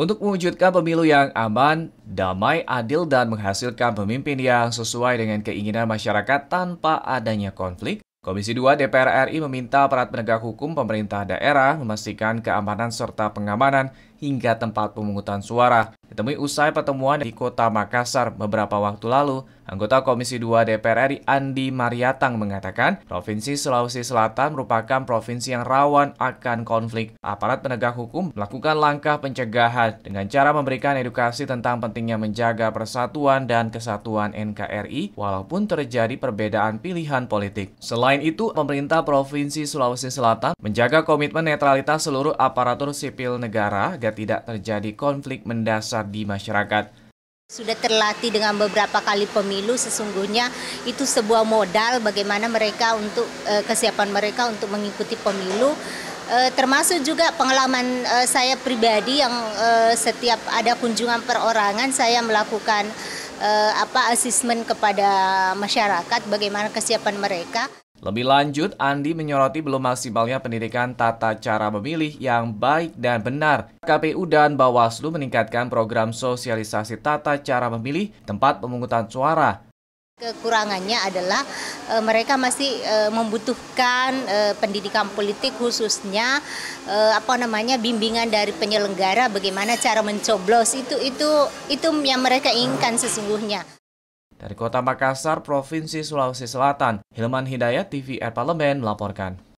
untuk mewujudkan pemilu yang aman, damai, adil, dan menghasilkan pemimpin yang sesuai dengan keinginan masyarakat tanpa adanya konflik, Komisi 2 DPR RI meminta aparat penegak hukum pemerintah daerah memastikan keamanan serta pengamanan hingga tempat pemungutan suara. Ditemui usai pertemuan di kota Makassar beberapa waktu lalu, anggota Komisi 2 DPR RI Andi Mariatang mengatakan, Provinsi Sulawesi Selatan merupakan provinsi yang rawan akan konflik. Aparat penegak hukum melakukan langkah pencegahan dengan cara memberikan edukasi tentang pentingnya menjaga persatuan dan kesatuan NKRI walaupun terjadi perbedaan pilihan politik. Selain itu, pemerintah Provinsi Sulawesi Selatan menjaga komitmen netralitas seluruh aparatur sipil negara agar tidak terjadi konflik mendasar besar di masyarakat. Sudah terlatih dengan beberapa kali pemilu, sesungguhnya itu sebuah modal bagaimana mereka untuk eh, kesiapan mereka untuk mengikuti pemilu. Eh, termasuk juga pengalaman eh, saya pribadi yang setiap ada kunjungan perorangan saya melakukan apa asesmen kepada masyarakat bagaimana kesiapan mereka. Lebih lanjut, Andi menyoroti belum maksimalnya pendidikan tata cara memilih yang baik dan benar. KPU dan Bawaslu meningkatkan program sosialisasi tata cara memilih tempat pemungutan suara. Kekurangannya adalah e, mereka masih e, membutuhkan e, pendidikan politik khususnya e, apa namanya bimbingan dari penyelenggara bagaimana cara mencoblos itu itu itu yang mereka inginkan sesungguhnya. Dari kota Makassar, Provinsi Sulawesi Selatan, Hilman Hidayat, TVR Parlemen melaporkan.